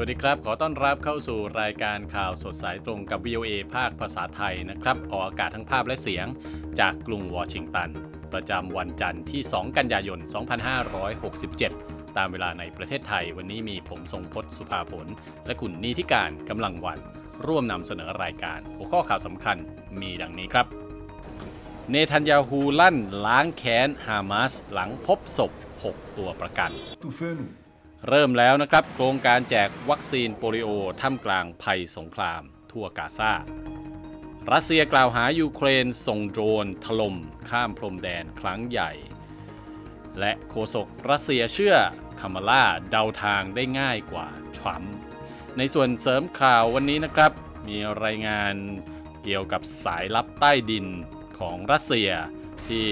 วัสดีครับ ขอต้อนรับเข้าสู่รายการข่าวสดสายตรงกับ VOA ภาคภาษาไทยนะครับ ออกอากาศทั้งภาพและเสียงจากกรุงวอชิงตัน ประจำวันจันทร์ที่ 2 กันยายน 2567 ตามเวลาในประเทศไทยวันนี้มีผมทรงพศสุภาผล และคุณนีทิการกำลังวัน ร่วมนำเสนอรายการ หัวข้อข่าวสำคัญมีดังนี้ครับ เนทันยาฮูลั่น ล้างแค้นฮามาสหลังพบศพ 6 ตัวประกันนเริ่มแล้วนะครับโครงการแจกวัคซีนโปลิโอท่ามกลางภัยสงคราม ทั่วกาซา รัสเซียกล่าวหายูเครนส่งโดรนถล่มข้ามพรมแดนครั้งใหญ่ และโฆษกรัสเซียเชื่อคามาล่าเดาทางได้ง่ายกว่าชวัมป์ ในส่วนเสริมข่าววันนี้นะครับมีรายงานเกี่ยวกับสายลับใต้ดินของรัสเซียที่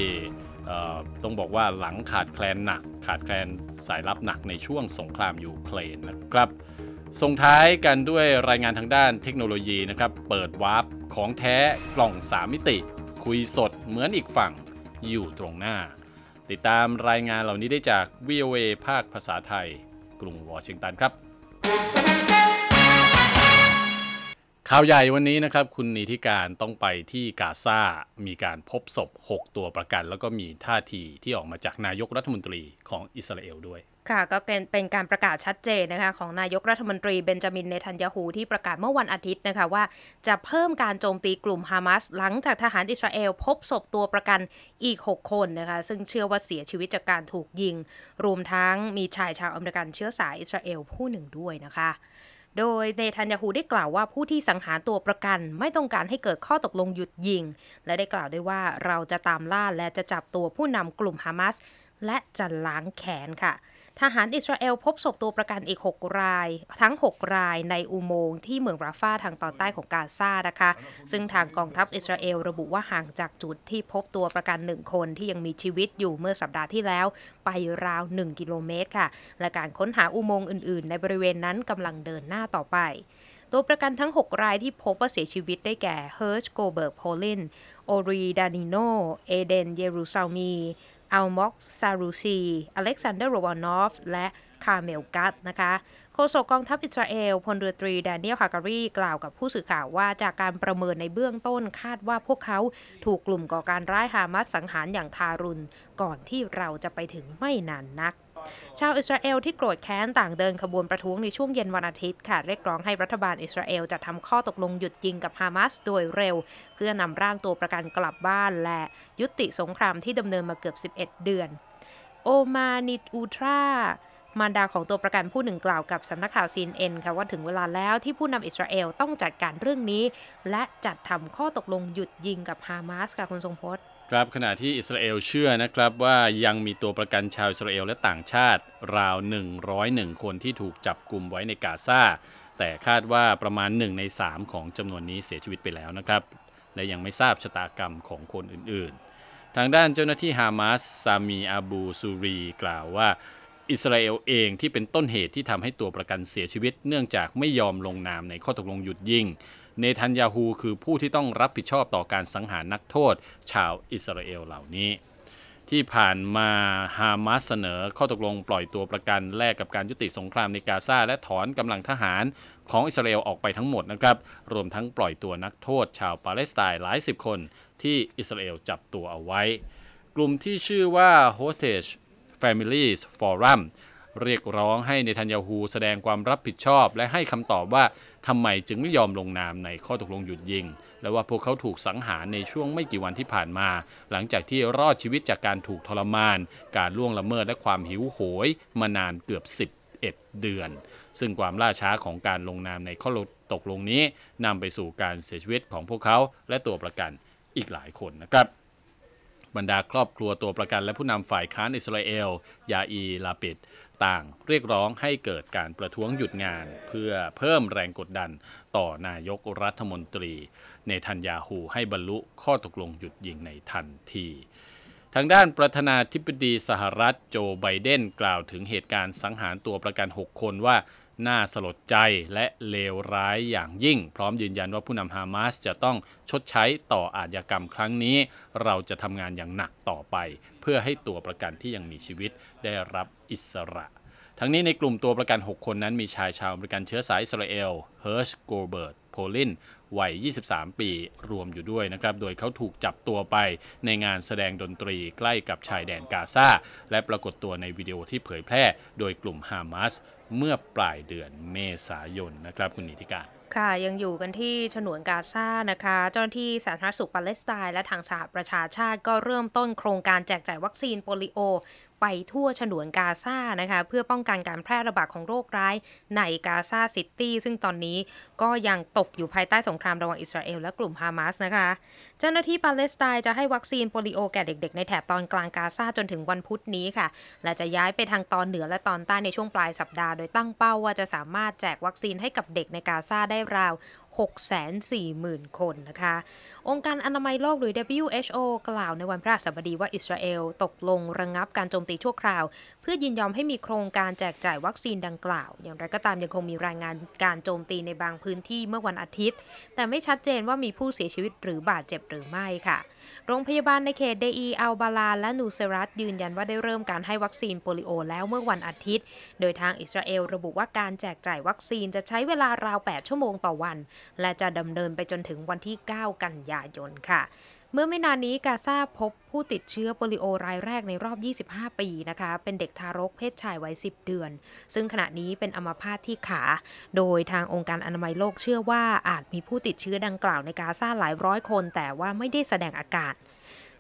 ต้องบอกว่าหลังขาดแคลนหนักขาดแคลนสายลับหนักในช่วงสงครามยูเครนนะครับ ส่งท้ายกันด้วยรายงานทางด้านเทคโนโลยีนะครับ เปิดวาร์ปของแท้กล่องสามิติ คุยสดเหมือนอีกฝั่งอยู่ตรงหน้า ติดตามรายงานเหล่านี้ได้จาก VOA ภาคภาษาไทย กรุงวอชิงตันครับข่าวใหญ่วันนี้นะครับ คุณนิธิการต้องไปที่กาซา มีการพบศพ 6 ตัวประกัน แล้วก็มีท่าทีที่ออกมาจากนายกรัฐมนตรีของอิสราเอลด้วย ค่ะก็เป็นเป็นการประกาศชัดเจนนะคะของนายกรัฐมนตรีเบนจามินเนทันยาฮูที่ประกาศเมื่อวันอาทิตย์นะคะว่าจะเพิ่มการโจมตีกลุ่มฮามาสหลังจากทหารอิสราเอลพบศพตัวประกันอีก 6 คนนะคะซึ่งเชื่อว่าเสียชีวิตจากการถูกยิง รวมทั้ง มีชายชาวอเมริกันเชื้อสายอิสราเอลผู้หนึ่งด้วยนะคะโดยเนทันยาฮูได้กล่าวว่าผู้ที่สังหารตัวประกันไม่ต้องการให้เกิดข้อตกลงหยุดยิง และได้กล่าวด้วยว่าเราจะตามล่าและจะจับตัวผู้นำกลุ่มฮามาสและจะล้างแขนค่ะทหารอิสราเอลพบศพตัวประกันอีก6ราย ทั้ง6ราย ในอุโมงค์ที่เมืองราฟาทางตอนใต้ของกาซา นะคะ ซึ่งทางกองทัพอิสราเอลระบุว่าห่างจากจุดที่พบตัวประกัน1คนที่ยังมีชีวิตอยู่เมื่อสัปดาห์ที่แล้วไปราว1กิโลเมตรค่ะ และการค้นหาอุโมงค์อื่น ๆ ในบริเวณนั้นกำลังเดินหน้าต่อไป ตัวประกันทั้ง6รายที่พบว่าเสียชีวิตได้แก่เฮิร์ชโกเบิร์กโพลินโอรีดานิโน เอเดนเยรูซามีอัลม็อกซารูซีอเล็กซานเดอร์โรวานอฟและคาเมลกัตนะคะ โฆษกกองทัพอิสราเอล พลเรือตรี แดเนียล ฮาการี กล่าวกับผู้สื่อข่าวว่า จากการประเมินในเบื้องต้นคาดว่าพวกเขาถูกกลุ่มก่อการร้ายฮามาสสังหารอย่างทารุณก่อนที่เราจะไปถึงไม่นานนัก ชาวอิสราเอลที่โกรธแค้นต่างเดินขบวนประท้วงในช่วงเย็นวันอาทิตย์ค่ะเรียกร้องให้รัฐบาลอิสราเอลจะทำข้อตกลงหยุดยิงกับฮามาสโดยเร็ว เพื่อนำร่างตัวประกันกลับบ้านและยุติสงครามที่ดำเนินมาเกือบ 11 เดือน โอมานิตอูทรามารดาของตัวประกันผู้หนึ่งกล่าวกับสำนักข่าวซีเอ็นค่ะว่าถึงเวลาแล้วที่ผู้นำอิสราเอลต้องจัดการเรื่องนี้ และจัดทำข้อตกลงหยุดยิงกับฮามาสค่ะคุณทรงพจน์ครับขณะที่อิสราเอลเชื่อนะครับว่ายังมีตัวประกันชาวอิสราเอลและต่างชาติราว 101 คนที่ถูกจับกลุ่มไว้ในกาซาแต่คาดว่าประมาณ 1ใน3ของจำนวนนี้เสียชีวิตไปแล้วนะครับ และยังไม่ทราบชะตากรรมของคนอื่นๆ ทางด้านเจ้าหน้าที่ฮามาสซามีอาบูซูรีกล่าวว่าอิสราเอล เองที่เป็นต้นเหตุที่ทำให้ตัวประกันเสียชีวิต เนื่องจากไม่ยอมลงนามในข้อตกลงหยุดยิง เนทันยาฮูคือผู้ที่ต้องรับผิดชอบต่อการสังหารนักโทษ ชาวอิสราเอลเหล่านี้ ที่ผ่านมาฮามาสเสนอข้อตกลงปล่อยตัวประกันแลกกับการยุติสงครามในกาซาและถอนกำลังทหารของอิสราเอลออกไปทั้งหมดนะครับรวมทั้งปล่อยตัวนักโทษ ชาวปาเลสไตน์หลายสิบคน ที่อิสราเอลจับตัวเอาไว้ กลุ่มที่ชื่อว่า Hostage f a m i l s Forum เรียกร้องให้เนทันยาฮูแสดงความรับผิดชอบและให้คำตอบว่าทำไมจึงไม่ยอมลงนามในข้อตกลงหยุดยิง และว่าพวกเขาถูกสังหารในช่วงไม่กี่วันที่ผ่านมา หลังจากที่รอดชีวิตจากการถูกทรมาน การล่วงละเมิดและความหิวโหยมานานเกือบ11เดือน ซึ่งความล่าช้าของการลงนามในข้อตกลงนี้นำไปสู่การเสียชีวิตของพวกเขาและตัวประกันอีกหลายคนนะครับบรรดาครอบครัวตัวประกันและผู้นำฝ่ายค้านอิสราเอล ยาอีลาปิดต่างเรียกร้องให้เกิดการประท้วงหยุดงาน เพื่อเพิ่มแรงกดดันต่อนายกรัฐมนตรีเนทันยาฮูให้บรรลุข้อตกลงหยุดยิงในทันที ทางด้านประธานาธิบดีสหรัฐโจไบเดนกล่าวถึงเหตุการณ์สังหารตัวประกัน 6 คนว่าน่าสลดใจและเลวร้ายอย่างยิ่งพร้อมยืนยันว่าผู้นำฮามาสจะต้องชดใช้ต่ออาชญากรรมครั้งนี้ เราจะทำงานอย่างหนักต่อไป เพื่อให้ตัวประกันที่ยังมีชีวิตได้รับอิสระ ทั้งนี้ในกลุ่มตัวประกัน 6 คนนั้นมีชายชาวอเมริกันเชื้อสายอิสราเอลเฮิร์ชโกเบิร์ตโพลินวัย 23 ปีรวมอยู่ด้วยนะครับ โดยเขาถูกจับตัวไปในงานแสดงดนตรีใกล้กับชายแดนกาซาและปรากฏตัวในวิดีโอที่เผยแพร่ โดยกลุ่มฮามาสเมื่อปลายเดือนเมษายนนะครับคุณนิติการ ค่ะยังอยู่กันที่ฉนวนกาซานะคะเจ้าหน้าที่สาธารณสุขปาเลสไตน์และทางสหประชาชาติ ก็เริ่มต้นโครงการแจกจ่ายวัคซีนโปลิโอไปทั่วฉนวนกาซานะคะ เพื่อป้องกันการแพร่ระบาดของโรคร้ายในกาซาซิตี้ซึ่งตอนนี้ก็ยังตกอยู่ภายใต้สงครามระหว่างอิสราเอลและกลุ่มฮามาสนะคะเจ้าหน้าที่ปาเลสไตน์จะให้วัคซีนโปลิโอแก่เด็กๆ ในแถบตอนกลางกาซาจนถึงวันพุธนี้ค่ะ และจะย้ายไปทางตอนเหนือและตอนใต้ในช่วงปลายสัปดาห์โดยตั้งเป้าว่าจะสามารถแจกวัคซีนให้กับเด็กในกาซาได้ราว640,000 คนนะคะ องค์การอนามัยโลกหรือ WHO กล่าวในวันพระสัดีว่าอิสราเอลตกลงระงงับการโจมตีชั่วคราว เพื่อยินยอมให้มีโครงการแจกจ่ายวัคซีนดังกล่าว อย่างไรก็ตามยังคงมีรายงานการโจมตีในบางพื้นที่เมื่อวันอาทิตย์ แต่ไม่ชัดเจนว่ามีผู้เสียชีวิตหรือบาดเจ็บหรือไม่ค่ะ โรงพยาบาลในเขตเดอีอัลบาลาและนูเซรัตยืนยันว่าได้เริ่มการให้วัคซีนโปลิโอ แล้วเมื่อวันอาทิตย์ โดยทางอิสราเอลระบุว่าการแจกจ่ายวัคซีนจะใช้เวลาราว8 ชั่วโมงต่อวันและจะดำเนินไปจนถึงวันที่ 9 กันยายนค่ะ เมื่อไม่นานนี้กาซาพบผู้ติดเชื้อโปลิโอรายแรกในรอบ 25 ปีนะคะ เป็นเด็กทารกเพศชายวัย 10 เดือน ซึ่งขณะนี้เป็นอัมพาตที่ขา โดยทางองค์การอนามัยโลกเชื่อว่าอาจมีผู้ติดเชื้อดังกล่าวในกาซาหลายร้อยคนแต่ว่าไม่ได้แสดงอาการ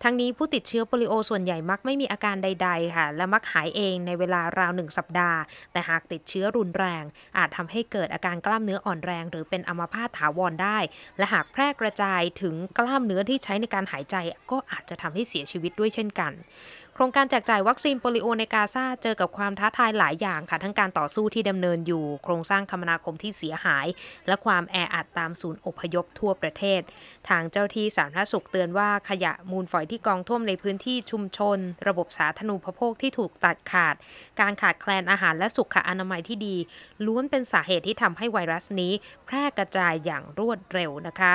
ทั้งนี้ผู้ติดเชื้อโปลิโอส่วนใหญ่มักไม่มีอาการใดๆค่ะและมักหายเองในเวลาราวหนึ่งสัปดาห์ แต่หากติดเชื้อรุนแรง อาจทำให้เกิดอาการกล้ามเนื้ออ่อนแรงหรือเป็นอัมพาตถาวรได้ และหากแพร่กระจายถึงกล้ามเนื้อที่ใช้ในการหายใจก็อาจจะทำให้เสียชีวิตด้วยเช่นกันโครงการแจกจ่ายวัคซีนโปลิโอในกาซาเจอกับความท้าทายหลายอย่างค่ะทั้งการต่อสู้ที่ดำเนินอยู่ โครงสร้างคมนาคมที่เสียหาย และความแออัดตามศูนย์อพยพทั่วประเทศ ทางเจ้าที่สาธารณสุขเตือนว่าขยะมูลฝอยที่กองท่วมในพื้นที่ชุมชน ระบบสาธารณูปโภคที่ถูกตัดขาด การขาดแคลนอาหารและสุขอนามัยที่ดีล้วนเป็นสาเหตุที่ทำให้ไวรัสนี้แพร่กระจายอย่างรวดเร็วนะคะ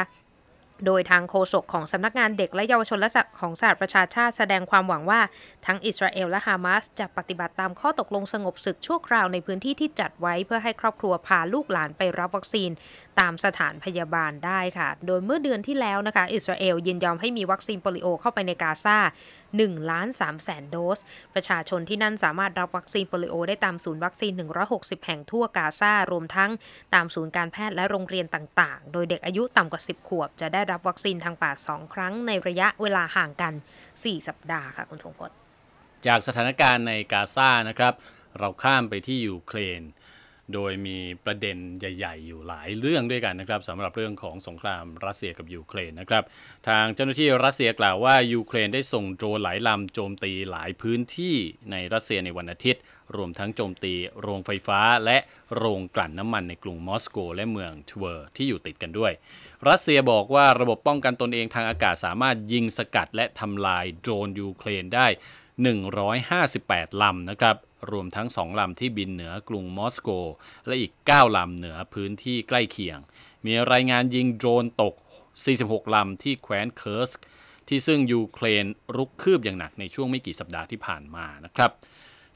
โดยทางโฆษกของสำนักงานเด็กและเยาวชนและของสหประชาชาติแสดงความหวังว่า ทั้งอิสราเอลและฮามาสจะปฏิบัติตามข้อตกลงสงบศึกชั่วคราวในพื้นที่ที่จัดไว้เพื่อให้ครอบครัวพาลูกหลานไปรับวัคซีนตามสถานพยาบาลได้ค่ะ โดยเมื่อเดือนที่แล้วนะคะ อิสราเอลยินยอมให้มีวัคซีนโปลิโอเข้าไปในกาซา1ล้าน3แสนโดส ประชาชนที่นั่นสามารถรับวัคซีนโปลิโอได้ตามศูนย์วัคซีน 160 แห่งทั่วกาซารวมทั้งตามศูนย์การแพทย์และโรงเรียนต่างๆ โดยเด็กอายุต่ำกว่า 10 ขวบ จะได้รับวัคซีนทางปาก2ครั้งในระยะเวลาห่างกัน 4 สัปดาห์ค่ะคุณสงพจน์จากสถานการณ์ในกาซานะครับ เราข้ามไปที่ยูเครนโดยมีประเด็นใหญ่ ๆ อยู่หลายเรื่องด้วยกันนะครับสำหรับเรื่องของสงครามรัสเซียกับยูเครนนะครับ ทางเจ้าหน้าที่รัสเซียกล่าวว่ายูเครนได้ส่งโดรนหลายลำโจมตีหลายพื้นที่ในรัสเซียในวันอาทิตย์ รวมทั้งโจมตี โรงไฟฟ้า และโรงกลั่นน้ำมันในกรุงมอสโก และเมืองทเวอร์ที่อยู่ติดกันด้วย รัสเซียบอกว่าระบบป้องกันตนเองทางอากาศสามารถยิงสกัดและทำลายโดรนยูเครนได้ 158ลำนะครับรวมทั้งสองลำที่บินเหนือกรุงมอสโก และอีก 9 ลำเหนือพื้นที่ใกล้เคียง มีรายงานยิงโดรนตก 46 ลำที่แคว้นเคิร์สที่ซึ่งยูเครนรุกคืบอย่างหนักในช่วงไม่กี่สัปดาห์ที่ผ่านมานะครับ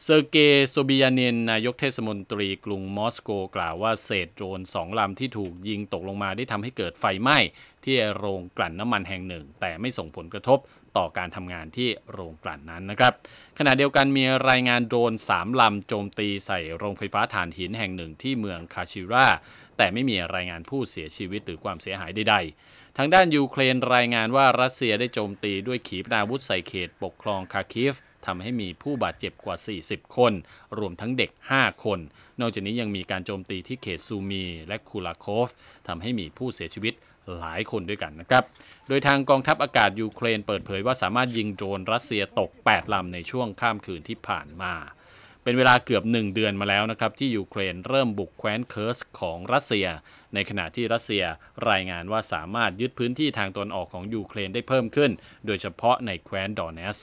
เซอร์เกย์โซบิยาเนนนายกเทศมนตรีกรุงมอสโกกล่าวว่าเศษโดรนสองลำที่ถูกยิงตกลงมาได้ทำให้เกิดไฟไหม้ ที่โรงกลั่นน้ำมันแห่งหนึ่ง แต่ไม่ส่งผลกระทบต่อการทำงานที่โรงกลั่นนั้นนะครับ ขณะเดียวกันมีรายงานโดรน3ลำโจมตีใส่โรงไฟฟ้าถ่านหินแห่งหนึ่งที่เมืองคาชิรา แต่ไม่มีรายงานผู้เสียชีวิตหรือความเสียหายใดๆ ทางด้านยูเครนรายงานว่ารัสเซียได้โจมตีด้วยขีปนาวุธใส่เขตปกครองคาคิฟทำให้มีผู้บาดเจ็บกว่า 40 คน รวมทั้งเด็ก 5 คน นอกจากนี้ยังมีการโจมตีที่เขตซูมี และคูลาโคฟทำให้มีผู้เสียชีวิตหลายคนด้วยกันนะครับ โดยทางกองทัพอากาศยูเครนเปิดเผยว่าสามารถยิงโดรนรัสเซียตก 8ลำในช่วงข้ามคืนที่ผ่านมา เป็นเวลาเกือบ 1 เดือนมาแล้วนะครับที่ยูเครนเริ่มบุกแคว้นเคิร์สของรัสเซียในขณะที่รัสเซียรายงานว่าสามารถยึดพื้นที่ทางตอนออกของยูเครนได้เพิ่มขึ้น โดยเฉพาะในแคว้นดอนเนส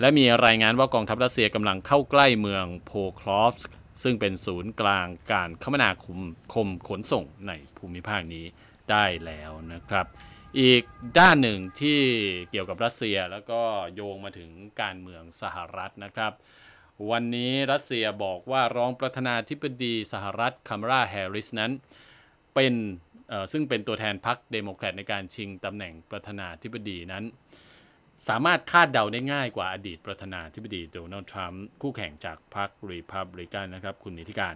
และมีรายงานว่ากองทัพรัสเซียกำลังเข้าใกล้เมืองโพคลอฟสซึ่งเป็นศูนย์กลางการคมนาคมคมขนส่งในภูมิภาคนี้ได้แล้วนะครับ อีกด้านหนึ่งที่เกี่ยวกับรัสเซียแล้วก็โยงมาถึงการเมืองสหรัฐนะครับ วันนี้รัสเซียบอกว่ารองประธานาธิบดี สหรัฐคามราแฮริสนั้นเป็นซึ่งเป็นตัวแทนพรรคเดโมแครตในการชิงตำแหน่งประธานาธิบดีนั้นสามารถคาดเดาได้ง่ายกว่าอดีตประธานาธิบดีโดนัลด์ทรัมป์คู่แข่งจากพรรครีพับลิกันนะครับคุณนิติการ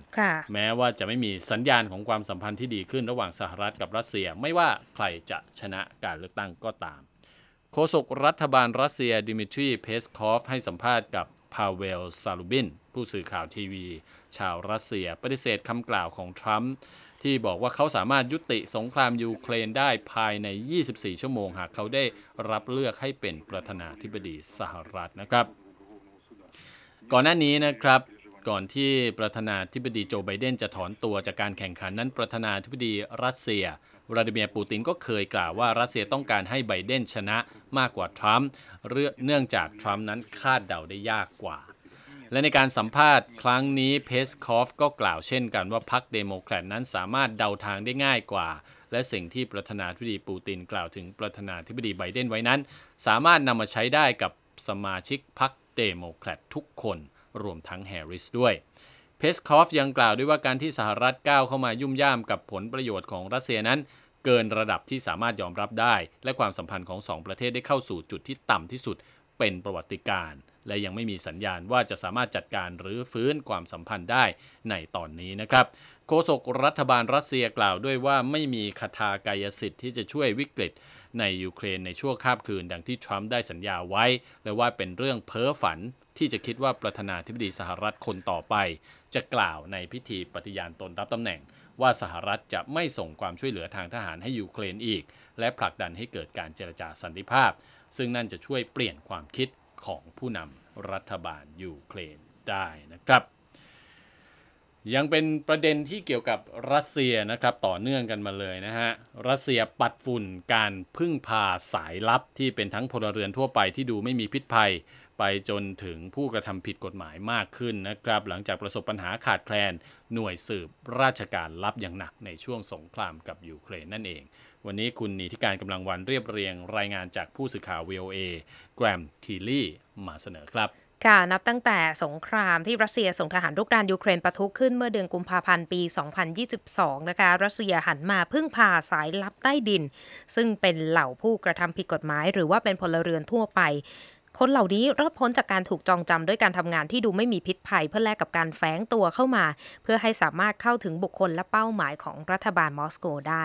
แม้ว่าจะไม่มีสัญญาณของความสัมพันธ์ที่ดีขึ้นระหว่างสหรัฐกับรัสเซีย ไม่ว่าใครจะชนะการเลือกตั้งก็ตามโฆษกรัฐบาลรัสเซีย ดิมิทรีเพสคอฟให้สัมภาษณ์กับพาเวลซาลูบินผู้สื่อข่าวทีวี ชาวรัสเซียปฏิเสธคำกล่าวของทรัมป์ที่บอกว่าเขาสามารถยุติสงครามยูเครนได้ภายใน 24 ชั่วโมง หากเขาได้รับเลือกให้เป็นประธานาธิบดีสหรัฐนะครับ ก่อนหน้านี้นะครับก่อนที่ประธานาธิบดีโจไบเดนจะถอนตัวจากการแข่งขันนั้นประธานาธิบดีรัสเซียวลาดิเมียร์ปูตินก็เคยกล่าวว่ารัสเซียต้องการให้ไบเดนชนะมากกว่า ทรัมป์เนื่องจากทรัมป์นั้นคาดเดาได้ยากกว่าและในการสัมภาษณ์ครั้งนี้เพสคอฟก็กล่าวเช่นกันว่าพรรคเดโมแครตนั้นสามารถเดาทางได้ง่ายกว่า และสิ่งที่ประธานาธิบดีปูตินกล่าวถึงประธานาธิบดีไบเดนไว้นั้น สามารถนำมาใช้ได้กับสมาชิกพรรคเดโมแครตทุกคนรวมทั้งแฮร์ริสด้วยเพสคอฟยังกล่าวด้วยว่าการที่สหรัฐก้าวเข้ามายุ่มย่ามกับผลประโยชน์ของรัสเซียนั้น เกินระดับที่สามารถยอมรับได้ และความสัมพันธ์ของสองประเทศได้เข้าสู่จุดที่ต่ำที่สุดเป็นประวัติการณ์และยังไม่มีสัญญาณว่าจะสามารถจัดการหรือฟื้นความสัมพันธ์ได้ในตอนนี้นะครับโฆษกรัฐบาลรัสเซียกล่าวด้วยว่าไม่มีคาถากายสิทธิ์ที่จะช่วยวิกฤตในยูเครนในช่วงคาบคืนดังที่ทรัมป์ได้สัญญาไว้ และว่าเป็นเรื่องเพ้อฝันที่จะคิดว่าประธานาธิบดีสหรัฐคนต่อไป จะกล่าวในพิธีปฏิญาณตนรับตำแหน่ง ว่าสหรัฐจะไม่ส่งความช่วยเหลือทางทหารให้ยูเครนอีก และผลักดันให้เกิดการเจรจาสันติภาพ ซึ่งนั่นจะช่วยเปลี่ยนความคิดของผู้นำรัฐบาลยูเครนได้นะครับ ยังเป็นประเด็นที่เกี่ยวกับรัสเซียนะครับ ต่อเนื่องกันมาเลยนะฮะ รัสเซียปัดฝุ่นการพึ่งพาสายลับที่เป็นทั้งพลเรือนทั่วไปที่ดูไม่มีพิษภัยไปจนถึงผู้กระทำผิดกฎหมายมากขึ้นนะครับหลังจากประสบปัญหาขาดแคลน หน่วยสืบราชการลับอย่างหนักในช่วงสงครามกับยูเครนนั่นเอง วันนี้คุณนีทิการกำลังวันเรียบเรียงรายงานจากผู้สื่อข่าววโอเอแกรมทีลี่มาเสนอครับค่ะนับตั้งแต่สงครามที่รัสเซียส่งทหารรุกรานยูเครนปะทุขึ้นเมื่อเดือนกุมภาพันธ์ปี 2022นะคะรัสเซียหันมาพึ่งพาสายลับใต้ดิน ซึ่งเป็นเหล่าผู้กระทำผิดกฎหมายหรือว่าเป็นพลเรือนทั่วไปคนเหล่านี้รอดพ้นจากการถูกจองจำด้วยการทำงานที่ดูไม่มีพิษภัย เพื่อแลกกับการแฝงตัวเข้ามา เพื่อให้สามารถเข้าถึงบุคคลและเป้าหมายของรัฐบาลมอสโกได้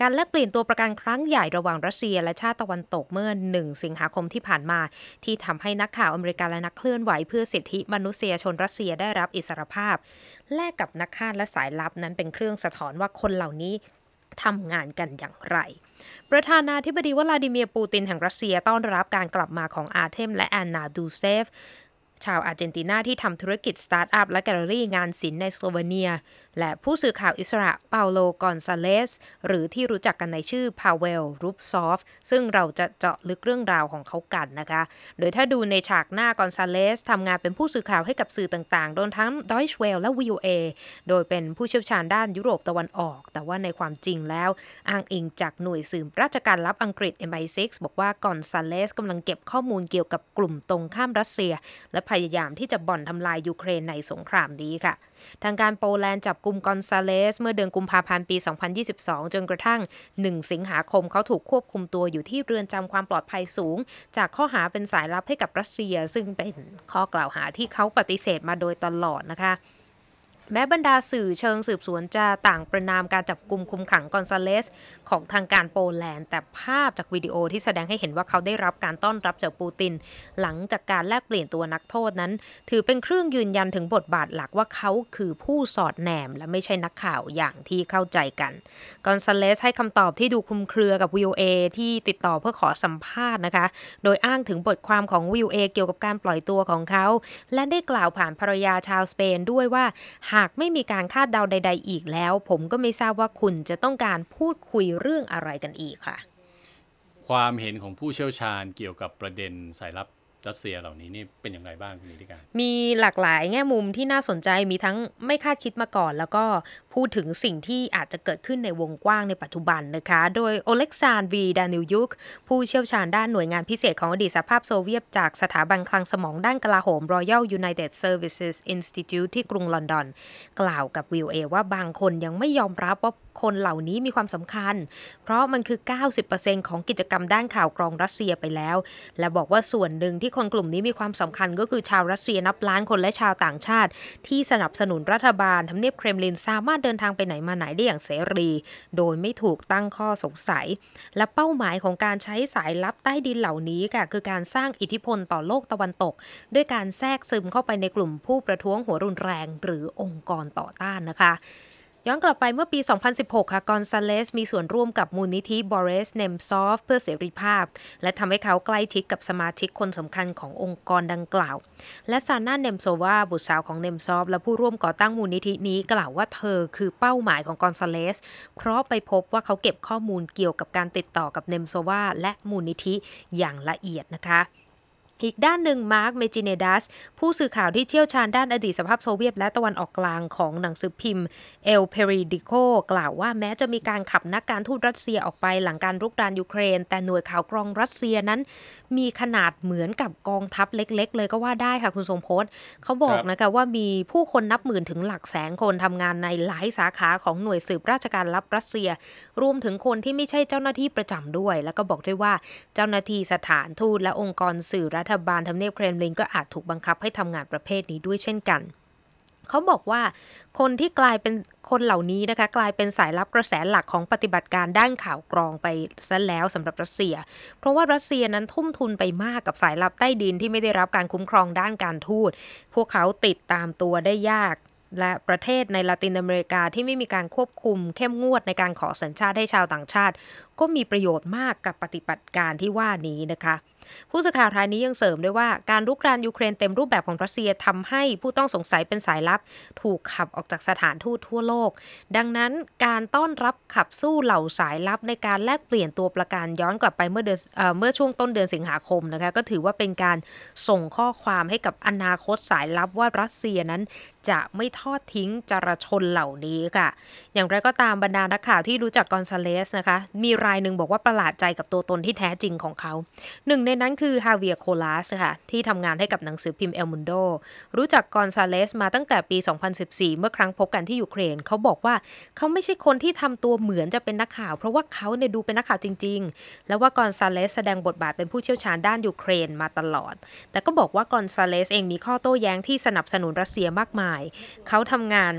การแลกเปลี่ยนตัวประกันครั้งใหญ่ระหว่างรัสเซียและชาติตะวันตกเมื่อ1สิงหาคมที่ผ่านมา ที่ทำให้นักข่าวอเมริกันและนักเคลื่อนไหวเพื่อสิทธิมนุษยชนรัสเซียได้รับอิสรภาพแลกกับนักฆ่าและสายลับนั้นเป็นเครื่องสะท้อนว่าคนเหล่านี้ทำงานกันอย่างไรประธานาธิบดีวลาดิเมียร์ปูตินแห่งรัสเซียต้อนรับการกลับมาของอาเทม และแอนนาดูเซฟชาวอาร์เจนตินาที่ทำธุรกิจสตาร์ทอัพ และแกลเลอรี่งานศิลป์ในสโลววเนีย และผู้สื่อข่าวอิสระเปาโลกอนซาเลส หรือที่รู้จักกันในชื่อ พาเวล รูปซอฟซึ่งเราจะเจาะลึกเรื่องราวของเขากันนะคะ โดยถ้าดูในฉากหน้ากอนซาเลสทำงานเป็นผู้สื่อข่าวให้กับสื่อต่างๆ โดนทั้งดอยชเวลและวิโอเอโดยเป็นผู้เชี่ยวชาญด้านยุโรปตะวันออก แต่ว่าในความจริงแล้วอ้างอิงจากหน่วยสืบราชการลับอังกฤษ MI6 บอกว่ากอนซาเลสกำลังเก็บข้อมูลเกี่ยวกับกลุ่มตรงข้ามรัสเซีย และพยายามที่จะบ่อนทำลายยูเครนในสงครามนี้ค่ะ ทางการโปแลนด์จับกลุ่มกอนซาเลสเมื่อเดือนกุมภาพันธ์ปี 2022 จนกระทั่ง 1 สิงหาคมเขาถูกควบคุมตัวอยู่ที่เรือนจำความปลอดภัยสูง จากข้อหาเป็นสายลับให้กับรัสเซียซึ่งเป็นข้อกล่าวหาที่เขาปฏิเสธมาโดยตลอดนะคะแม้บรรดาสื่อเชิงสืบสวนจะต่างประนามการจับกลุ่มคุมขังกอนซาเลสของทางการโปแลนด์แต่ภาพจากวิดีโอที่แสดงให้เห็นว่าเขาได้รับการต้อนรับจากปูติน หลังจากการแลกเปลี่ยนตัวนักโทษนั้น ถือเป็นเครื่องยืนยันถึงบทบาทหลักว่าเขาคือผู้สอดแนมและไม่ใช่นักข่าวอย่างที่เข้าใจกันกอนซาเลสให้คำตอบที่ดูคลุมเครือกับวิวเอที่ติดต่อเพื่อขอสัมภาษณ์นะคะโดยอ้างถึงบทความของวิวเอเกี่ยวกับการปล่อยตัวของเขา และได้กล่าวผ่านภรรยาชาวสเปนด้วยว่าากไม่มีการคาดเดาใด ๆ อีกแล้ว ผมก็ไม่ทราบว่าคุณจะต้องการพูดคุยเรื่องอะไรกันอีกค่ะ ความเห็นของผู้เชี่ยวชาญเกี่ยวกับประเด็นสายลับรัสเซียเหล่านี้นี่เป็นอย่างไรบ้างคุณนิติการมีหลากหลายแง่มุมที่น่าสนใจมีทั้งไม่คาดคิดมาก่อนแล้วก็พูดถึงสิ่งที่อาจจะเกิดขึ้นในวงกว้างในปัจจุบันนะคะ โดยโอเล็กซานวี ดานิลยุกผู้เชี่ยวชาญด้านหน่วยงานพิเศษของอดีตสหภาพโซเวียต จากสถาบันคลังสมองด้านกลาโหม Royal United Services Institute ที่กรุงลอนดอน กล่าวกับวิวเอว่าบางคนยังไม่ยอมรับว่าคนเหล่านี้มีความสำคัญเพราะมันคือ 90%ของกิจกรรมด้านข่าวกรองรัสเซียไปแล้ว และบอกว่าส่วนหนึ่งที่คนกลุ่มนี้มีความสำคัญก็คือชาวรัสเซียนับล้านคนและชาวต่างชาติ ที่สนับสนุนรัฐบาลทำเนียบเครมลิน สามารถเดินทางไปไหนมาไหนได้อย่างเสรี โดยไม่ถูกตั้งข้อสงสัย และเป้าหมายของการใช้สายลับใต้ดินเหล่านี้ค่ะ คือการสร้างอิทธิพลต่อโลกตะวันตก ด้วยการแทรกซึมเข้าไปในกลุ่มผู้ประท้วงหัวรุนแรงหรือองค์กรต่อต้านนะคะย้อนกลับไปเมื่อปี 2016 ค่ะกอนซาเลส มีส่วนร่วมกับมูลนิธิบอเรสเนมซอฟเพื่อเสรีภาพ และทำให้เขาใกล้ชิดกับสมาชิกคนสำคัญขององค์กรดังกล่าว และซาน่าเนมโซวาบุตรสาวของเนมซอฟ และผู้ร่วมก่อตั้งมูลนิธินี้ กล่าวว่าเธอคือเป้าหมายของกอนซาเลสเพราะไปพบว่าเขาเก็บข้อมูลเกี่ยวกับการติดต่อกับเนมโซวาและมูลนิธิอย่างละเอียดนะคะอีกด้านหนึ่ง มาร์คเมจิเนดัส ผู้สื่อข่าวที่เชี่ยวชาญด้านอดีตสภาพโซเวียต และตะวันออกกลางของหนังสือพิมพ์เอลเพริดิโกกล่าวว่าแม้จะมีการขับนักการทูตรัสเซียออกไปหลังการรุกรานยูเครน แต่หน่วยข่าวกรองรัสเซียนั้นมีขนาดเหมือนกับกองทัพเล็ก ๆ เลยก็ว่าได้ค่ะคุณสมพศเขาบอกนะคะว่ามีผู้คนนับหมื่นถึงหลักแสนคนทำงานในหลายสาขาของหน่วยสืบราชการลับรัสเซียรวมถึงคนที่ไม่ใช่เจ้าหน้าที่ประจำด้วย แล้วก็บอกด้วยว่าเจ้าหน้าที่สถานทูตและองค์กรสื่อรัฐบาลทำเนียบเครมลินก็อาจถูกบังคับให้ทำงานประเภทนี้ด้วยเช่นกัน เขาบอกว่าคนที่กลายเป็นคนเหล่านี้นะคะกลายเป็นสายลับกระแสหลักของปฏิบัติการด้านข่าวกรองไปซะแล้วสำหรับรัสเซีย เพราะว่ารัสเซียนั้นทุ่มทุนไปมากกับสายลับใต้ดินที่ไม่ได้รับการคุ้มครองด้านการทูตพวกเขาติดตามตัวได้ยาก และประเทศในละตินอเมริกาที่ไม่มีการควบคุมเข้มงวดในการขอสัญชาติให้ชาวต่างชาติก็มีประโยชน์มากกับปฏิบัติการที่ว่านี้นะคะ ผู้สื่อข่าวไายนี้ยังเสริมด้วยว่าการรุกรานยูเครนเต็มรูปแบบของรัสเซียทำให้ผู้ต้องสงสัยเป็นสายลับถูกขับออกจากสถานทูตทั่วโลก ดังนั้นการต้อนรับขับสู้เหล่าสายลับในการแลกเปลี่ยนตัวประกันย้อนกลับไปเมื่อเดือนเมื่อช่วงต้นเดือนสิงหาคมนะคะก็ถือว่าเป็นการส่งข้อความให้กับอนาคตสายลับว่ารัสเซียนั้นจะไม่ทอดทิ้งจรชนเหล่านี้ค่ะ อย่างไรก็ตามบรรดานักข่าวที่รู้จักกอนซาเลสนะคะมีรายหนึ่งบอกว่าประหลาดใจกับตัวตนที่แท้จริงของเขา หนึ่งในนั้นคือฮาเวียโคลาสค่ะที่ทำงานให้กับหนังสือพิมพ์เอลมุนโดรู้จักกอนซาเลสมาตั้งแต่ปี 2014 เมื่อครั้งพบกันที่ยูเครน เขาบอกว่าเขาไม่ใช่คนที่ทำตัวเหมือนจะเป็นนักข่าว เพราะว่าเขาเนี่ยดูเป็นนักข่าวจริงๆ แล้วว่ากอนซาเลสแสดงบทบาทเป็นผู้เชี่ยวชาญด้านยูเครนมาตลอดแต่ก็บอกว่ากอนซาเลสเองมีข้อโต้แย้งที่สนับสนุนรัสเซียมากมาย เขาทำงาน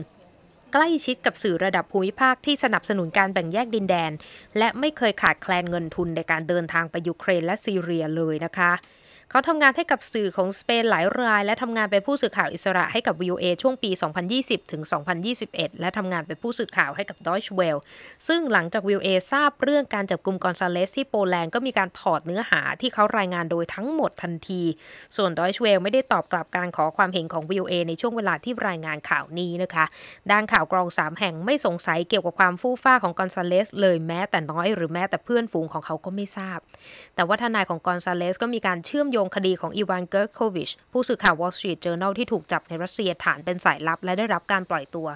ใกล้ชิดกับสื่อระดับภูมิภาคที่สนับสนุนการแบ่งแยกดินแดน และไม่เคยขาดแคลนเงินทุนในการเดินทางไปยูเครนและซีเรียเลยนะคะเขาทำงานให้กับสื่อของสเปนหลายราย และทำงานเป็นผู้สื่อข่าวอิสระให้กับ VOA ช่วงปี 2020 ถึง 2021 และทำงานเป็นผู้สื่อข่าวให้กับ Deutsche w e l ซึ่งหลังจาก VOA ทราบเรื่องการจับกลุ่มกอนซาเลสที่โปแลนด์ก็มีการถอดเนื้อหาที่เขารายงานโดยทั้งหมดทันที ส่วน Deutsche w e l ไม่ได้ตอบกลับการขอความเห็นของ VOA ในช่วงเวลาที่รายงานข่าวนี้นะคะด้านข่าวกรอง 3 แห่ง ไม่สงสัยเกี่ยวกับความฟู่ฟ้าของกอนซาเลสเลยแม้แต่น้อยหรือแม้แต่เพื่อนฝูงของเขาก็ไม่ทราบ แต่ว่าทนายของกอนซาเลสก็มีการเชื่อมโยงคดีของอีวานเกิร์โควิชผู้สื่อข่าววอลสตรีทเจอ o u r ที่ถูกจับในรัสเซียฐานเป็นสายลับและได้รับการปล่อยตัว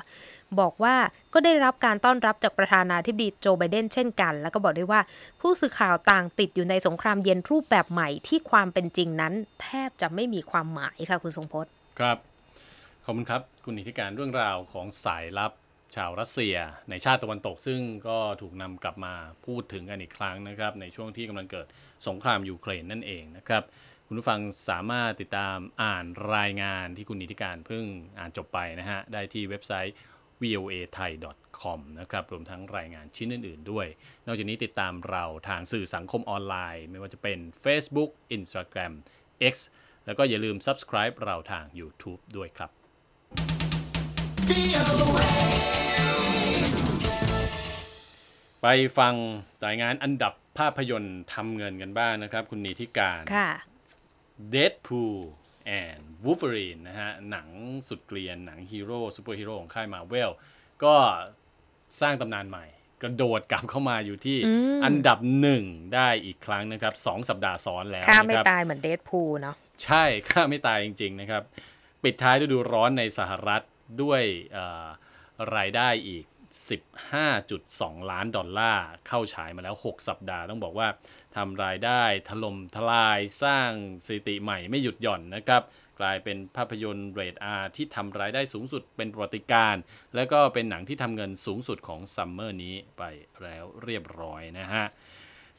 บอกว่าก็ได้รับการต้อนรับจากประธานาธิบดีโจไบเดน เช่นกัน แล้วก็บอกด้วยว่าผู้สื่อข่าวต่างติดอยู่ในสงครามเย็นรูปแบบใหม่ที่ความเป็นจริงนั้นแทบจะไม่มีความหมายค่ะ คุณทรงพจน์ครับขอบคุณครับ คุณอิทธิการเรื่องราวของสายลับชาวรัสเซียในชาติตะวันตก ซึ่งก็ถูกนำกลับมาพูดถึงกันอีกครั้งนะครับ ในช่วงที่กำลังเกิดสงครามยูเครนนั่นเองนะครับคุณผู้ฟังสามารถติดตามอ่านรายงานที่คุณนิติการเพิ่งอ่านจบไปนะฮะ ได้ที่เว็บไซต์ voa thai com นะครับ รวมทั้งรายงานชิ้นอื่น ๆ ด้วย นอกจากนี้ติดตามเราทางสื่อสังคมออนไลน์ ไม่ว่าจะเป็น Facebook Instagram X แล้วก็อย่าลืม subscribe เราทาง YouTube ด้วยครับ ไปฟังรายงานอันดับภาพยนตร์ทำเงินกันบ้างนะครับคุณนีทิการค่ะ Deadpool and Wolverine นะฮะหนังสุดเกลียน หนังฮีโร่ซูเปอร์ฮีโร่ของค่ายมาเวลก็สร้างตำนานใหม่กระโดดกลับเข้ามาอยู่ที่อันดับหนึ่งได้อีกครั้งนะครับสองสัปดาห์ซ้อนแล้วข่าไม่ตายเหมือนเดดพูลเนาะใช่ข่าไม่ตายจริง ๆ นะครับ ปิดท้ายฤดูร้อนในสหรัฐด้วยรายได้อีก15.2 ล้านดอลลาร์ เข้าฉายมาแล้ว 6 สัปดาห์ต้องบอกว่าทำรายได้ถล่มทลายสร้างสถิติใหม่ไม่หยุดหย่อนนะครับ กลายเป็นภาพยนตร์เรทอาร์ที่ทำรายได้สูงสุดเป็นประวัติการ และก็เป็นหนังที่ทำเงินสูงสุดของซัมเมอร์นี้ไปแล้วเรียบร้อยนะฮะ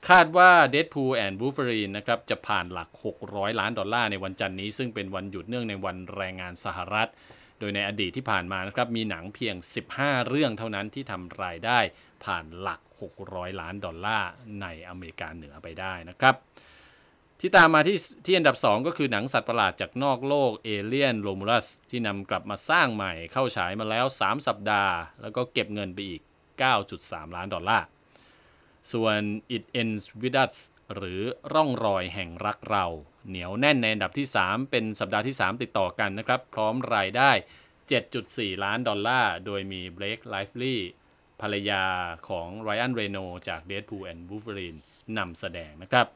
คาดว่า Deadpool and Wolverine นะครับ จะผ่านหลัก600 ล้านดอลลาร์ในวันจันนี้ซึ่งเป็นวันหยุดเนื่องในวันแรงงานสหรัฐโดยในอดีตที่ผ่านมานะครับมีหนังเพียง 15 เรื่องเท่านั้นที่ทำรายได้ผ่านหลัก 600 ล้านดอลลาร์ในอเมริกาเหนือไปได้นะครับ ที่ตามมาที่ที่อันดับ 2 ก็คือหนังสัตว์ประหลาดจากนอกโลกเอเลียนโรมูลัสที่นำกลับมาสร้างใหม่เข้าฉายมาแล้ว 3 สัปดาห์ แล้วก็เก็บเงินไปอีก 9.3 ล้านดอลลาร์ ส่วน It Ends With Us หรือร่องรอยแห่งรักเราเหนียวแน่นในอันดับที่ 3 เป็นสัปดาห์ที่ 3 ติดต่อกันนะครับพร้อมรายได้ 7.4 ล้านดอลลาร์ โดยมีเบรกไลฟ์ลี่ภรรยาของไรอันเรโนจากเดดพูแอนด์บูฟเรินนำแสดงนะครับ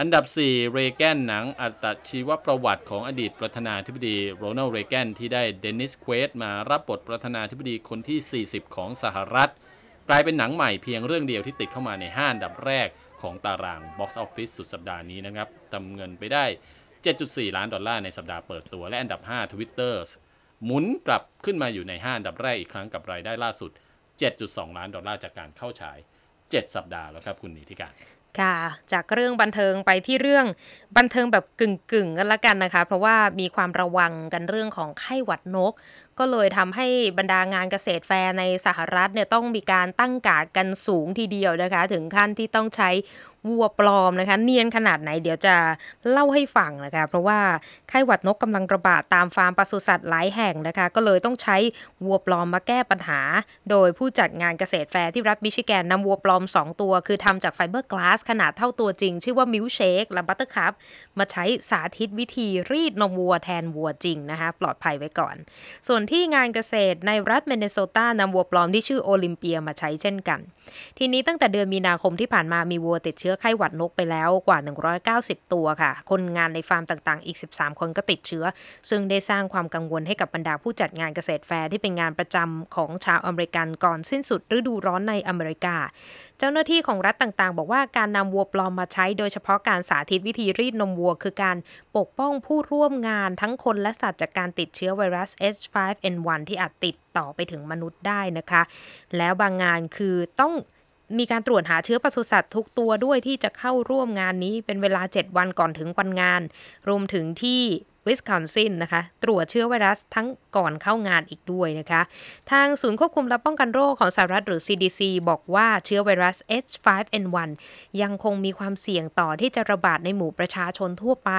อันดับ 4 เรแกนหนังอัตชีวประวัติของอดีตประธานาธิบดีโรนัลด์เรแกนที่ได้เดนิสเควสมารับบทประธานาธิบดีคนที่ 40 ของสหรัฐ กลายเป็นหนังใหม่เพียงเรื่องเดียวที่ติดเข้ามาใน5อันดับแรกของตาราง Box Office สุดสัปดาห์นี้นะครับทำเงินไปได้ 7.4 ล้านดอลลาร์ในสัปดาห์เปิดตัว และอันดับ 5 Twitter หมุนกลับขึ้นมาอยู่ใน 5 อันดับแรกอีกครั้งกับรายได้ล่าสุด 7.2 ล้านดอลลาร์จากการเข้าฉาย 7 สัปดาห์แล้วครับคุณนิติการจากเรื่องบันเทิงไปที่เรื่องบันเทิงแบบกึ่ง ๆ กันละกันนะคะเพราะว่ามีความระวังกันเรื่องของไข้หวัดนกก็เลยทำให้บรรดางานเกษตรแฟร์ในสหรัฐเนี่ยต้องมีการตั้งกาดกันสูงทีเดียวนะคะ ถึงขั้นที่ต้องใช้วัวปลอมนะคะ เนียนขนาดไหนเดี๋ยวจะเล่าให้ฟังนะคะ เพราะว่า ไข้หวัดนกกำลังระบาดตามฟาร์มปศุสัตว์หลายแห่งนะคะ ก็เลยต้องใช้วัวปลอมมาแก้ปัญหา โดยผู้จัดงานเกษตรแฟร์ที่รัฐมิชิแกนนำวัวปลอม 2 ตัวคือทำจากไฟเบอร์กลาสขนาดเท่าตัวจริง ชื่อว่ามิลเชคและบัตเตอร์คัพมาใช้สาธิตวิธีรีดนมวัวแทนวัวจริงนะคะ ปลอดภัยไว้ก่อน ส่วนที่งานเกษตรในรัฐเมนเนโซตานำวัวปลอมที่ชื่อโอลิมเปียมาใช้เช่นกันทีนี้ตั้งแต่เดือนมีนาคมที่ผ่านมามีวัวติดเชื้อไข้หวัดนกไปแล้วกว่า 190 ตัวค่ะ คนงานในฟาร์มต่างๆอีก 13 คนก็ติดเชื้อ ซึ่งได้สร้างความกังวลให้กับบรรดาผู้จัดงานเกษตรแฟร์ ที่เป็นงานประจำของชาวอเมริกันก่อนสิ้นสุด ฤดูร้อนในอเมริกา เจ้าหน้าที่ของรัฐต่างๆ บอกว่าการนำวัวปลอมมาใช้ โดยเฉพาะการสาธิตวิธีรีดนมวัวคือการปกป้องผู้ร่วมงานทั้งคนและสัตว์จากการติดเชื้อไวรัส H5N1 ที่อาจติดต่อไปถึงมนุษย์ได้นะคะ แล้วบางงานคือต้องมีการตรวจหาเชื้อปศุสัตว์ ทุกตัวด้วยที่จะเข้าร่วมงานนี้เป็นเวลา 7 วันก่อนถึงวันงาน รวมถึงที่วิสคอนซินนะคะตรวจเชื้อไวรัสทั้งก่อนเข้างานอีกด้วยนะคะทางศูนย์ควบคุมและป้องกันโรคของสหรัฐหรือ CDC บอกว่าเชื้อไวรัส H5N1 ยังคงมีความเสี่ยงต่อที่จะระบาดในหมู่ประชาชนทั่วไป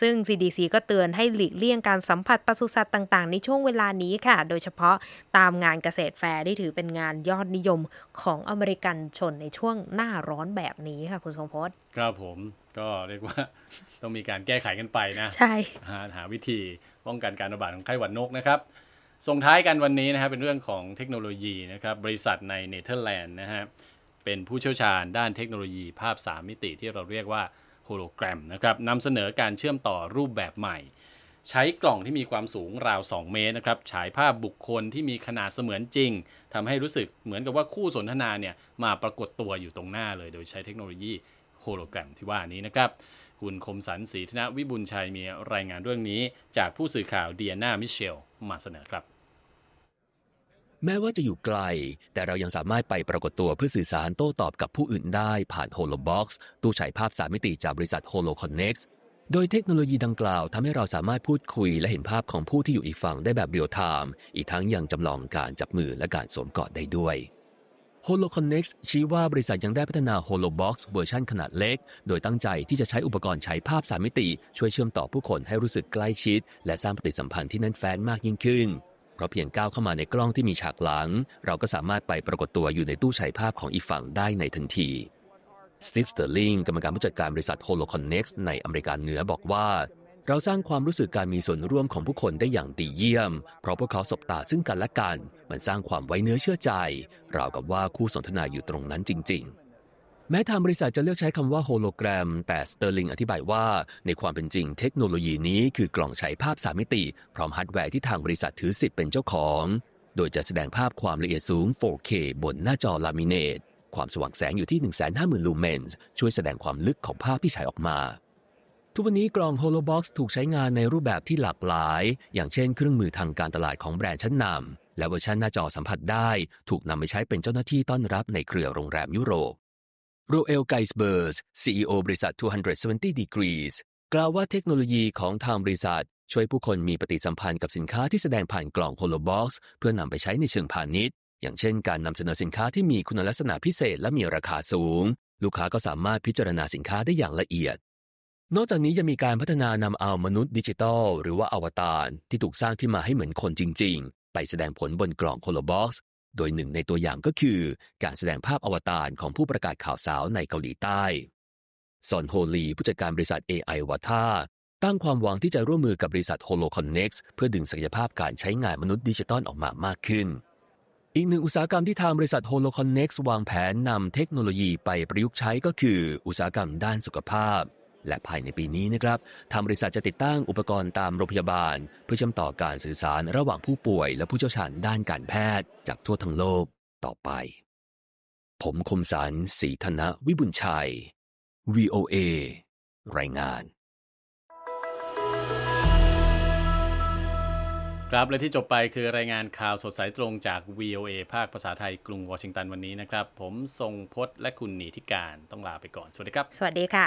ซึ่ง CDC ก็เตือนให้หลีกเลี่ยงการสัมผัสปศุสัตว์ต่างๆ ในช่วงเวลานี้ค่ะ โดยเฉพาะตามงานเกษตรแฟร์ที่ถือเป็นงานยอดนิยมของอเมริกันชนในช่วงหน้าร้อนแบบนี้ค่ะ คุณทรงพจน์ครับผมก็เรียกว่าต้องมีการแก้ไขกันไปนะ ใช่หาหาวิธีป้องกันการระบาดของไข้หวัดนกนะครับส่งท้ายกันวันนี้นะครับเป็นเรื่องของเทคโนโลยีนะครับ บริษัทในเนเธอร์แลนด์นะฮะเป็นผู้เชี่ยวชาญด้านเทคโนโลยีภาพ 3 มิติที่เราเรียกว่าโฮโลแกรมนะครับนำเสนอการเชื่อมต่อรูปแบบใหม่ ใช้กล่องที่มีความสูงราว 2 เมตรนะครับฉายภาพบุคคลที่มีขนาดเสมือนจริง ทำให้รู้สึกเหมือนกับว่าคู่สนทนาเนี่ยมาปรากฏตัวอยู่ตรงหน้าเลย โดยใช้เทคโนโลยีโฮโลแกรม ที่ว่านี้นะครับ คุณคมสันศรีธนวิบุญชัยมีรายงานเรื่องนี้จากผู้สื่อข่าวเดียนามิเชล มาเสนอครับ แม้ว่าจะอยู่ไกล แต่เรายังสามารถไปปรากฏตัว เพื่อสื่อสารโต้ตอบกับผู้อื่นได้ผ่านโฮโลบ็อกซ์ตู้ฉายภาพสามมิติจากบริษัทโฮโลคอนเน็กซ์ โดยเทคโนโลยีดังกล่าวทำให้เราสามารถพูดคุยและเห็นภาพของผู้ที่อยู่อีกฝั่งได้แบบเรียลไทม์ อีกทั้งยังจำลองการจับมือและการสวมกอดได้ด้วย HoloConnex ชี้ว่าบริษัทยังได้พัฒนา HoloBox เวอร์ชันขนาดเล็ก โดยตั้งใจที่จะใช้อุปกรณ์ฉายภาพสามมิติ ช่วยเชื่อมต่อผู้คนให้รู้สึกใกล้ชิด และสร้างปฏิสัมพันธ์ที่แน่นแฟ้นมากยิ่งขึ้น เพราะเพียงก้าวเข้ามาในกล้องที่มีฉากหลัง เราก็สามารถไปปรากฏตัวอยู่ในตู้ฉายภาพของอีกฝั่งได้ในทันทีสตีฟสเตอร์ลิงกรรมการผู้จัดการบริษัท HoloConnex ในอเมริกาเหนือบอกว่าเราสร้างความรู้สึกการมีส่วนร่วมของผู้คนได้อย่างดีเยี่ยม เพราะพวกเขาสบตาซึ่งกันและกัน มันสร้างความไว้เนื้อเชื่อใจราวกับว่าคู่สนทนาอยู่ตรงนั้นจริง ๆ แม้ทางบริษัทจะเลือกใช้คำว่าโฮโลแกรมแต่สเตอร์ลิงอธิบายว่า ในความเป็นจริงเทคโนโลยีนี้คือกล่องฉายภาพสามมิติ พร้อมฮาร์ดแวร์ที่ทางบริษัทถือสิทธิ์เป็นเจ้าของโดยจะแสดงภาพความละเอียดสูง 4K บนหน้าจอลามิเนตความสว่างแสงอยู่ที่150,000ลูเมนช่วยแสดงความลึกของภาพที่ฉายออกมาทุกวันนี้กล่อง Holobox ถูกใช้งานในรูปแบบที่หลากหลาย อย่างเช่นเครื่องมือทางการตลาดของแบรนด์ชั้นนำและเวอร์ชันหน้าจอสัมผัสได้ ถูกนำไปใช้เป็นเจ้าหน้าที่ต้อนรับในเครือโรงแรมยุโรปโรเอลไกส์เบิร์ส CEO บริษัท270 Degrees กล่าวว่าเทคโนโลยีของทางบริษัท ช่วยผู้คนมีปฏิสัมพันธ์กับสินค้าที่แสดงผ่านกล่อง Holobox เพื่อนำไปใช้ในเชิงพาณิชย์ อย่างเช่น การนำเสนอสินค้าที่มีคุณลักษณะพิเศษและมีราคาสูง ลูกค้าก็สามารถพิจารณาสินค้าได้อย่างละเอียดนอกจากนี้ยังมีการพัฒนานำเอามนุษย์ดิจิทัล หรือว่าอวตาร ที่ถูกสร้างขึ้นมาให้เหมือนคนจริง ๆ ไปแสดงผลบนกล่องโคโลบ็อกซ์ โดยหนึ่งในตัวอย่างก็คือการแสดงภาพอวตารของผู้ประกาศข่าวสาวในเกาหลีใต้ซอนโฮลี ผู้จัดการบริษัท AI วัท่าตั้งความหวังที่จะร่วมมือกับบริษัท HoloConnex เพื่อดึงศักยภาพการใช้งานมนุษย์ดิจิตอลออกมามากขึ้น อีกหนึ่งอุตสาหกรรมที่ทางบริษัท HoloConnex วางแผนนำเทคโนโลยีไปประยุกต์ใช้ก็คือ อุตสาหกรรมด้านสุขภาพและภายในปีนี้นะครับทางบริษัทจะติดตั้งอุปกรณ์ตามโรงพยาบาล เพื่อเชื่อมต่อการสื่อสารระหว่างผู้ป่วยและผู้เชี่ยวชาญด้านการแพทย์ จากทั่วทั้งโลกต่อไป ผมคมสารศรีธนวิบุญชัย VOA รายงาน ครับ และที่จบไปคือรายงานข่าวสดสายตรงจาก VOA ภาคภาษาไทยกรุงวอชิงตัน วันนี้นะครับ ผมทรงพจน์และคุณหนีทิการต้องลาไปก่อน สวัสดีครับ สวัสดีค่ะ